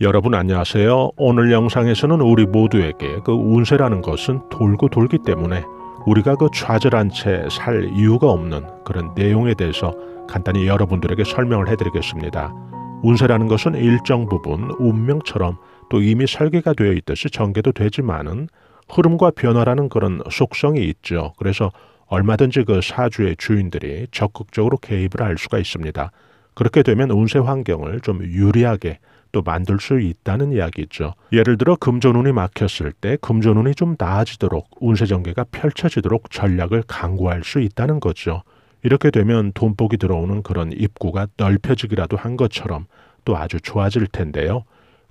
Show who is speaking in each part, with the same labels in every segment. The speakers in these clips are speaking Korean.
Speaker 1: 여러분 안녕하세요. 오늘 영상에서는 우리 모두에게 그 운세라는 것은 돌고 돌기 때문에 우리가 그 좌절한 채 살 이유가 없는 그런 내용에 대해서 간단히 여러분들에게 설명을 해드리겠습니다. 운세라는 것은 일정 부분 운명처럼 또 이미 설계가 되어 있듯이 전개도 되지만은 흐름과 변화라는 그런 속성이 있죠. 그래서 얼마든지 그 사주의 주인들이 적극적으로 개입을 할 수가 있습니다. 그렇게 되면 운세 환경을 좀 유리하게 또 만들 수 있다는 이야기죠. 예를 들어 금전운이 막혔을 때 금전운이 좀 나아지도록 운세전개가 펼쳐지도록 전략을 강구할 수 있다는 거죠. 이렇게 되면 돈복이 들어오는 그런 입구가 넓혀지기라도 한 것처럼 또 아주 좋아질 텐데요.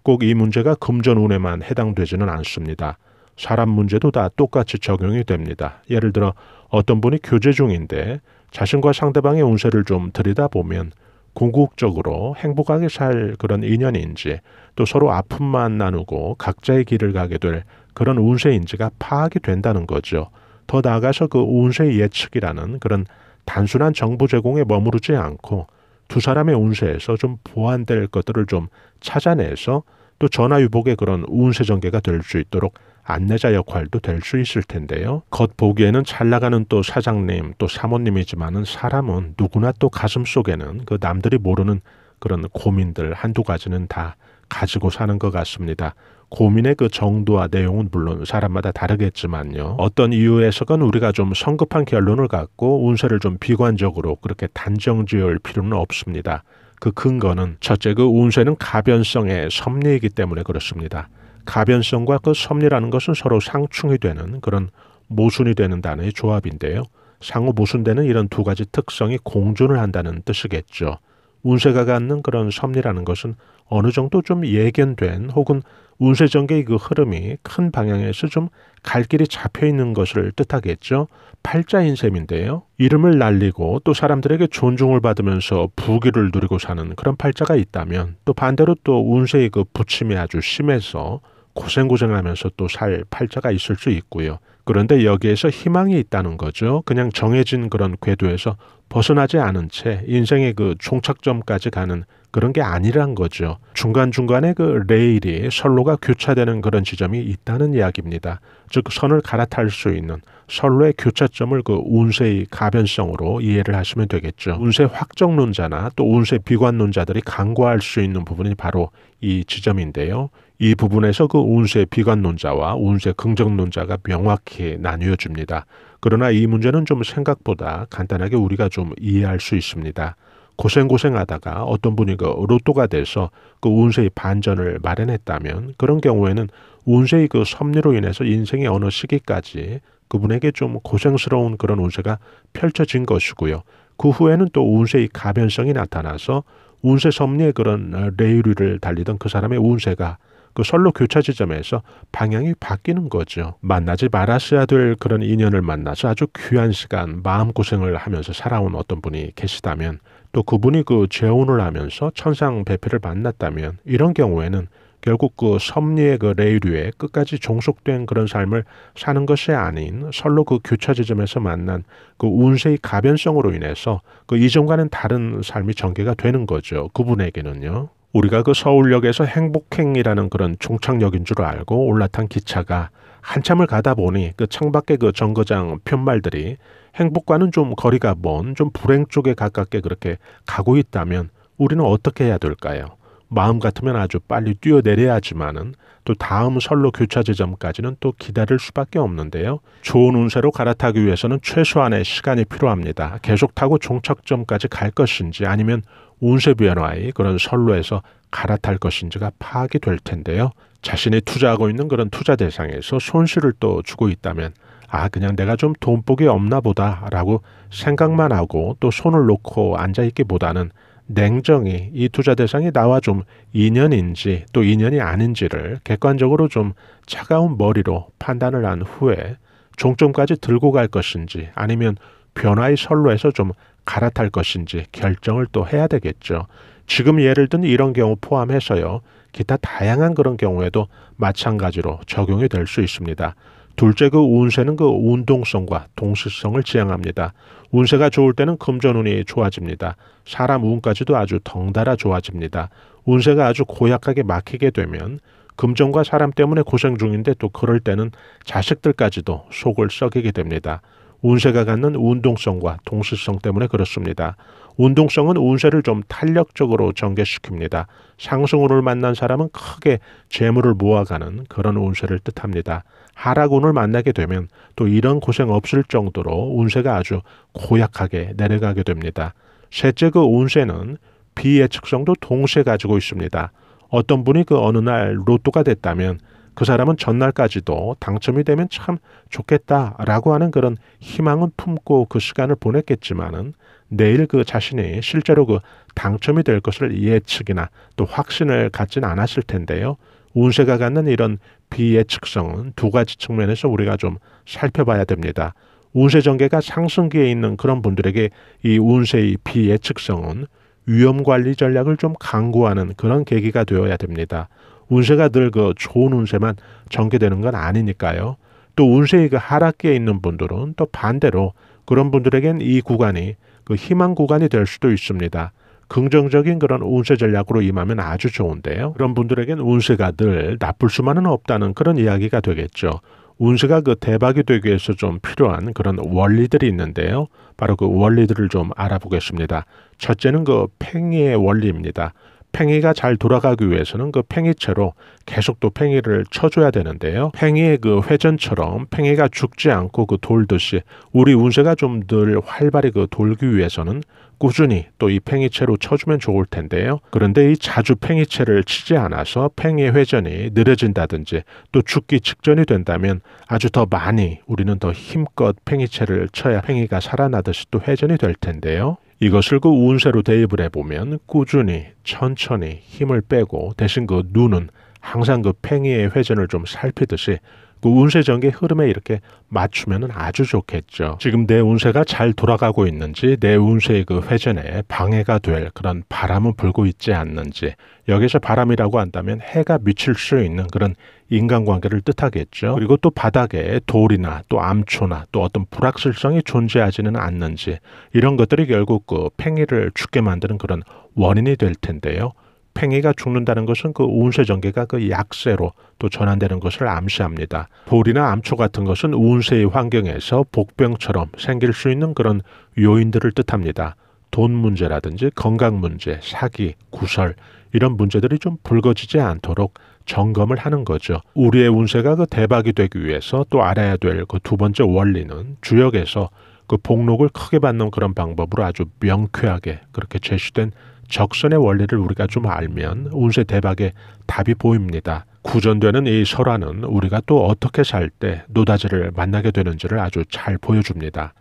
Speaker 1: 꼭 이 문제가 금전운에만 해당되지는 않습니다. 사람 문제도 다 똑같이 적용이 됩니다. 예를 들어 어떤 분이 교제 중인데 자신과 상대방의 운세를 좀 들여다보면 궁극적으로 행복하게 살 그런 인연인지 또 서로 아픔만 나누고 각자의 길을 가게 될 그런 운세인지가 파악이 된다는 거죠. 더 나아가서 그 운세 예측이라는 그런 단순한 정보 제공에 머무르지 않고 두 사람의 운세에서 좀 보완될 것들을 좀 찾아내서 또 전화유복의 그런 운세 전개가 될 수 있도록 안내자 역할도 될 수 있을 텐데요. 겉보기에는 잘 나가는 또 사장님, 또 사모님이지만은 사람은 누구나 또 가슴 속에는 그 남들이 모르는 그런 고민들 한두 가지는 다 가지고 사는 것 같습니다. 고민의 그 정도와 내용은 물론 사람마다 다르겠지만요. 어떤 이유에서건 우리가 좀 성급한 결론을 갖고 운세를 좀 비관적으로 그렇게 단정 지을 필요는 없습니다. 그 근거는 첫째 그 운세는 가변성의 섭리이기 때문에 그렇습니다. 가변성과 그 섭리라는 것은 서로 상충이 되는 그런 모순이 되는 단어의 조합인데요. 상호 모순되는 이런 두 가지 특성이 공존을 한다는 뜻이겠죠. 운세가 갖는 그런 섭리라는 것은 어느 정도 좀 예견된 혹은 운세 전개의 그 흐름이 큰 방향에서 좀 갈 길이 잡혀 있는 것을 뜻하겠죠. 팔자인 셈인데요. 이름을 날리고 또 사람들에게 존중을 받으면서 부귀를 누리고 사는 그런 팔자가 있다면 또 반대로 또 운세의 그 부침이 아주 심해서 고생고생하면서 또 살 팔자가 있을 수 있고요. 그런데 여기에서 희망이 있다는 거죠. 그냥 정해진 그런 궤도에서 벗어나지 않은 채 인생의 그 종착점까지 가는 그런 게 아니란 거죠. 중간중간에 그 레일이 선로가 교차되는 그런 지점이 있다는 이야기입니다. 즉 선을 갈아탈 수 있는 선로의 교차점을 그 운세의 가변성으로 이해를 하시면 되겠죠. 운세 확정론자나 또 운세 비관론자들이 강과할수 있는 부분이 바로 이 지점인데요. 이 부분에서 그 운세 비관론자와 운세 긍정론자가 명확히 나뉘어집니다. 그러나 이 문제는 좀 생각보다 간단하게 우리가 좀 이해할 수 있습니다. 고생고생하다가 어떤 분이 그 로또가 돼서 그 운세의 반전을 마련했다면 그런 경우에는 운세의 그 섭리로 인해서 인생의 어느 시기까지 그분에게 좀 고생스러운 그런 운세가 펼쳐진 것이고요. 그 후에는 또 운세의 가변성이 나타나서 운세 섭리의 그런 레이류를 달리던 그 사람의 운세가 그 선로 교차 지점에서 방향이 바뀌는 거죠. 만나지 말았어야 될 그런 인연을 만나서 아주 귀한 시간 마음고생을 하면서 살아온 어떤 분이 계시다면 또 그분이 그 재혼을 하면서 천상 배패를 만났다면 이런 경우에는 결국 그 섭리의 그 레이류에 끝까지 종속된 그런 삶을 사는 것이 아닌 설로 그 교차 지점에서 만난 그 운세의 가변성으로 인해서 그 이전과는 다른 삶이 전개가 되는 거죠. 그분에게는요. 우리가 그 서울역에서 행복행이라는 그런 종착역인 줄 알고 올라탄 기차가 한참을 가다 보니 그 창밖에 그 정거장 편말들이 행복과는 좀 거리가 먼 좀 불행 쪽에 가깝게 그렇게 가고 있다면 우리는 어떻게 해야 될까요? 마음 같으면 아주 빨리 뛰어내려야지만은 또 다음 선로 교차 지점까지는 또 기다릴 수밖에 없는데요. 좋은 운세로 갈아타기 위해서는 최소한의 시간이 필요합니다. 계속 타고 종착점까지 갈 것인지 아니면 운세비아나의 그런 선로에서 갈아탈 것인지가 파악이 될 텐데요. 자신이 투자하고 있는 그런 투자 대상에서 손실을 또 주고 있다면 아 그냥 내가 좀 돈복이 없나 보다라고 생각만 하고 또 손을 놓고 앉아 있기보다는 냉정히 이 투자 대상이 나와 좀 인연인지 또 인연이 아닌지를 객관적으로 좀 차가운 머리로 판단을 한 후에 종점까지 들고 갈 것인지 아니면 변화의 선로에서 좀 갈아탈 것인지 결정을 또 해야 되겠죠. 지금 예를 든 이런 경우 포함해서요. 기타 다양한 그런 경우에도 마찬가지로 적용이 될 수 있습니다. 둘째 그 운세는 그 운동성과 동시성을 지향합니다. 운세가 좋을 때는 금전운이 좋아집니다. 사람 운까지도 아주 덩달아 좋아집니다. 운세가 아주 고약하게 막히게 되면 금전과 사람 때문에 고생 중인데 또 그럴 때는 자식들까지도 속을 썩이게 됩니다. 운세가 갖는 운동성과 동시성 때문에 그렇습니다. 운동성은 운세를 좀 탄력적으로 전개시킵니다. 상승운을 만난 사람은 크게 재물을 모아가는 그런 운세를 뜻합니다. 하락운을 만나게 되면 또 이런 고생 없을 정도로 운세가 아주 고약하게 내려가게 됩니다. 셋째 그 운세는 비의 측성도 동시에 가지고 있습니다. 어떤 분이 그 어느 날 로또가 됐다면 그 사람은 전날까지도 당첨이 되면 참 좋겠다라고 하는 그런 희망은 품고 그 시간을 보냈겠지만은 내일 그 자신이 실제로 그 당첨이 될 것을 예측이나 또 확신을 갖진 않았을 텐데요. 운세가 갖는 이런 비예측성은 두 가지 측면에서 우리가 좀 살펴봐야 됩니다. 운세 전개가 상승기에 있는 그런 분들에게 이 운세의 비예측성은 위험 관리 전략을 좀 강구하는 그런 계기가 되어야 됩니다. 운세가 늘 그 좋은 운세만 전개되는 건 아니니까요. 또 운세의 그 하락기에 있는 분들은 또 반대로 그런 분들에겐 이 구간이 그 희망 구간이 될 수도 있습니다. 긍정적인 그런 운세 전략으로 임하면 아주 좋은데요. 그런 분들에겐 운세가 늘 나쁠 수만은 없다는 그런 이야기가 되겠죠. 운세가 그 대박이 되기 위해서 좀 필요한 그런 원리들이 있는데요. 바로 그 원리들을 좀 알아보겠습니다. 첫째는 그 팽이의 원리입니다. 팽이가 잘 돌아가기 위해서는 그 팽이채로 계속 또 팽이를 쳐줘야 되는데요. 팽이의 그 회전처럼 팽이가 죽지 않고 그 돌듯이 우리 운세가 좀 늘 활발히 그 돌기 위해서는 꾸준히 또 이 팽이채로 쳐주면 좋을 텐데요. 그런데 이 자주 팽이채를 치지 않아서 팽이의 회전이 느려진다든지 또 죽기 직전이 된다면 아주 더 많이 우리는 더 힘껏 팽이채를 쳐야 팽이가 살아나듯이 또 회전이 될 텐데요. 이것을 그 운세로 대입을 해보면 꾸준히 천천히 힘을 빼고 대신 그 눈은 항상 그 팽이의 회전을 좀 살피듯이 그 운세 전개 흐름에 이렇게 맞추면 아주 좋겠죠. 지금 내 운세가 잘 돌아가고 있는지 내 운세의 그 회전에 방해가 될 그런 바람은 불고 있지 않는지 여기서 바람이라고 한다면 해가 미칠 수 있는 그런 인간관계를 뜻하겠죠. 그리고 또 바닥에 돌이나 또 암초나 또 어떤 불확실성이 존재하지는 않는지 이런 것들이 결국 그 팽이를 죽게 만드는 그런 원인이 될 텐데요. 팽이가 죽는다는 것은 그 운세 전개가 그 약세로 또 전환되는 것을 암시합니다. 돌이나 암초 같은 것은 운세의 환경에서 복병처럼 생길 수 있는 그런 요인들을 뜻합니다. 돈 문제라든지 건강 문제, 사기, 구설 이런 문제들이 좀 불거지지 않도록 점검을 하는 거죠. 우리의 운세가 그 대박이 되기 위해서 또 알아야 될 그 두 번째 원리는 주역에서 그 복록을 크게 받는 그런 방법으로 아주 명쾌하게 그렇게 제시된 적선의 원리를 우리가 좀 알면 운세 대박에 답이 보입니다. 구전되는 이 설화는 우리가 또 어떻게 살 때 노다지를 만나게 되는지를 아주 잘 보여줍니다.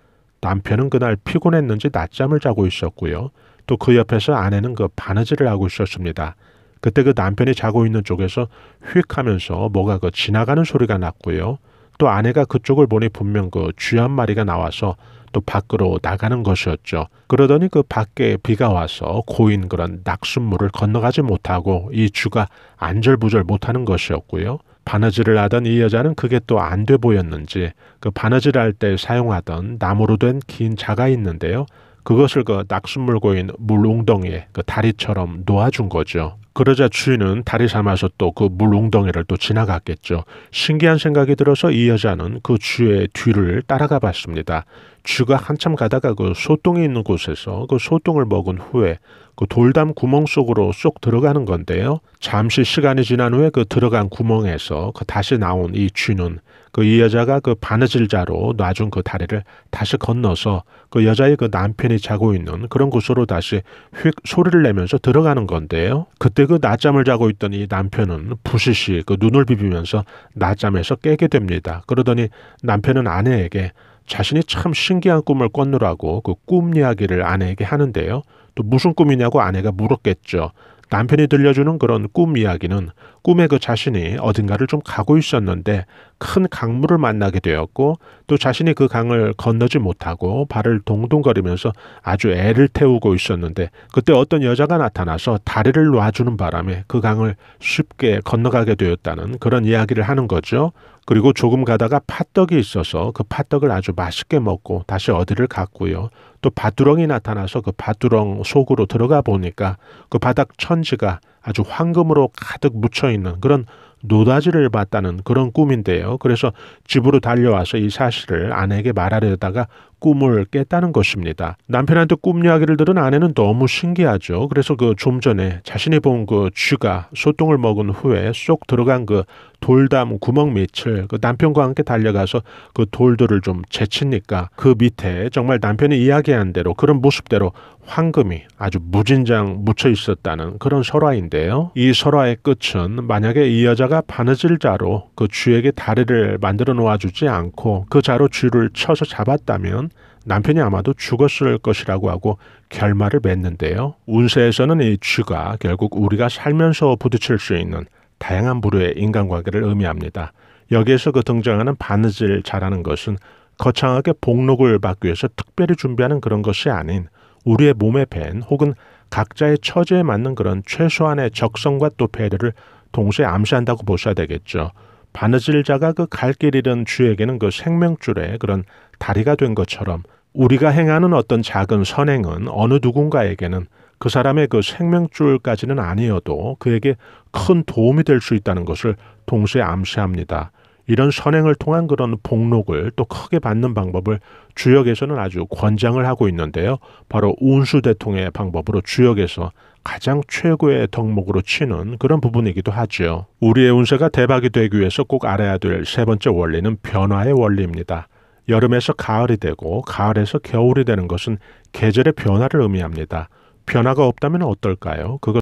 Speaker 1: 남편은 그날 피곤했는지 낮잠을 자고 있었고요. 또 그 옆에서 아내는 그 바느질을 하고 있었습니다. 그때 그 남편이 자고 있는 쪽에서 휙 하면서 뭐가 그 지나가는 소리가 났고요. 또 아내가 그쪽을 보니 분명 그 쥐 한 마리가 나와서 또 밖으로 나가는 것이었죠. 그러더니 그 밖에 비가 와서 고인 그런 낙순물을 건너가지 못하고 이 주가 안절부절 못하는 것이었고요. 바느질을 하던 이 여자는 그게 또 안돼 보였는지 그 바느질을 할때 사용하던 나무로 된 긴 자가 있는데요. 그것을 그 낙순물 고인 물웅덩이에 그 다리처럼 놓아준 거죠. 그러자 주인은 다리 삼아서 또 그 물웅덩이를 또 지나갔겠죠. 신기한 생각이 들어서 이 여자는 그 쥐의 뒤를 따라가 봤습니다. 쥐가 한참 가다가 그 소똥이 있는 곳에서 그 소똥을 먹은 후에 그 돌담 구멍 속으로 쏙 들어가는 건데요. 잠시 시간이 지난 후에 그 들어간 구멍에서 그 다시 나온 이 쥐는 그이 여자가 그 바느질자로 놔준 그 다리를 다시 건너서 그 여자의 그 남편이 자고 있는 그런 곳으로 다시 휙 소리를 내면서 들어가는 건데요. 그때 그그 낮잠을 자고 있던 이 남편은 부시시 그 눈을 비비면서 낮잠에서 깨게 됩니다. 그러더니 남편은 아내에게 자신이 참 신기한 꿈을 꿨느라고 그 꿈 이야기를 아내에게 하는데요. 또 무슨 꿈이냐고 아내가 물었겠죠. 남편이 들려주는 그런 꿈 이야기는 꿈에 그 자신이 어딘가를 좀 가고 있었는데 큰 강물을 만나게 되었고 또 자신이 그 강을 건너지 못하고 발을 동동거리면서 아주 애를 태우고 있었는데 그때 어떤 여자가 나타나서 다리를 놔주는 바람에 그 강을 쉽게 건너가게 되었다는 그런 이야기를 하는 거죠. 그리고 조금 가다가 팥떡이 있어서 그 팥떡을 아주 맛있게 먹고 다시 어디를 갔고요. 또 바두렁이 나타나서 그 바두렁 속으로 들어가 보니까 그 바닥 천지가 아주 황금으로 가득 묻혀 있는 그런 노다지를 봤다는 그런 꿈인데요. 그래서 집으로 달려와서 이 사실을 아내에게 말하려다가 꿈을 깼다는 것입니다. 남편한테 꿈 이야기를 들은 아내는 너무 신기하죠. 그래서 그 좀 전에 자신이 본 그 쥐가 소똥을 먹은 후에 쏙 들어간 그 돌담 구멍 밑을 그 남편과 함께 달려가서 그 돌들을 좀 제치니까 그 밑에 정말 남편이 이야기한 대로 그런 모습대로 황금이 아주 무진장 묻혀 있었다는 그런 설화인데요. 이 설화의 끝은 만약에 이 여자가 바느질 자로 그 쥐에게 다리를 만들어 놓아 주지 않고 그 자로 쥐를 쳐서 잡았다면 남편이 아마도 죽었을 것이라고 하고 결말을 맺는데요. 운세에서는 이 쥐가 결국 우리가 살면서 부딪힐 수 있는 다양한 부류의 인간관계를 의미합니다. 여기에서 그 등장하는 바느질 자라는 것은 거창하게 복록을 받기 위해서 특별히 준비하는 그런 것이 아닌 우리의 몸에 밴 혹은 각자의 처지에 맞는 그런 최소한의 적성과 또 배려를 동시에 암시한다고 보셔야 되겠죠. 바느질자가 그 갈길 잃은 주에게는 그 생명줄의 그런 다리가 된 것처럼 우리가 행하는 어떤 작은 선행은 어느 누군가에게는 그 사람의 그 생명줄까지는 아니어도 그에게 큰 도움이 될 수 있다는 것을 동시에 암시합니다. 이런 선행을 통한 그런 복록을 또 크게 받는 방법을 주역에서는 아주 권장을 하고 있는데요. 바로 운수대통의 방법으로 주역에서 가장 최고의 덕목으로 치는 그런 부분이기도 하죠 우리의 운세가 대박이 되기 위해서 꼭 알아야 될 세 번째 원리는 변화의 원리입니다. 여름에서 가을이 되고 가을에서 겨울이 되는 것은 계절의 변화를 의미합니다. 변화가 없다면 어떨까요? 그것